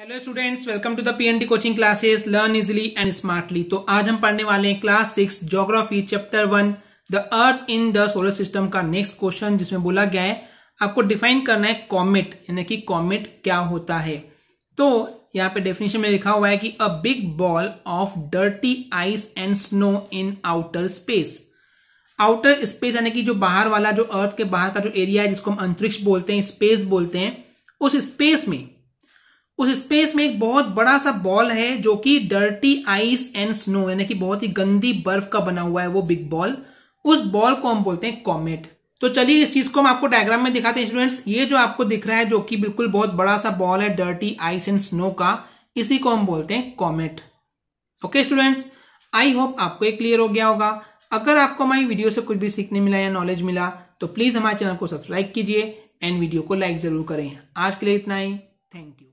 hello students welcome to the PNT coaching classes learn easily and smartly तो आज हम पढ़ने वाले हैं class six geography chapter one the earth in the solar system का next question जिसमें बोला गया है आपको डिफाइन करना है कॉमेट यानी कि कॉमेट क्या होता है तो यहाँ पे डेफिनेशन में लिखा हुआ है कि a big ball of dirty ice and snow in outer space outer space यानी कि जो बाहर वाला जो अर्थ के बाहर का जो एरिया है जिसको हम अंतरिक्ष बोलते हैं स्पेस बोलते हैं उस स्पेस में उस स्पेस में एक बहुत बड़ा सा बॉल है जो कि डर्टी आइस एंड स्नो यानी कि बहुत ही गंदी बर्फ का बना हुआ है वो बिग बॉल उस बॉल को हम बोलते हैं कॉमेट तो चलिए इस चीज को हम आपको डायग्राम में दिखाते हैं स्टूडेंट्स ये जो आपको दिख रहा है जो कि बिल्कुल बहुत बड़ा सा बॉल है डर्टी आइस एंड स्नो का इसी को हम बोलते हैं comet okay students I hope आपको ये क्लियर हो गया होगा अगर आपको हमारी वीडियो से कुछ भी सीखने मिला या नॉलेज मिला तो प्लीज हमारे चैनल को सब्सक्राइब कीजिए एंड वीडियो को लाइक जरूर करें आज के लिए इतना ही थैंक यू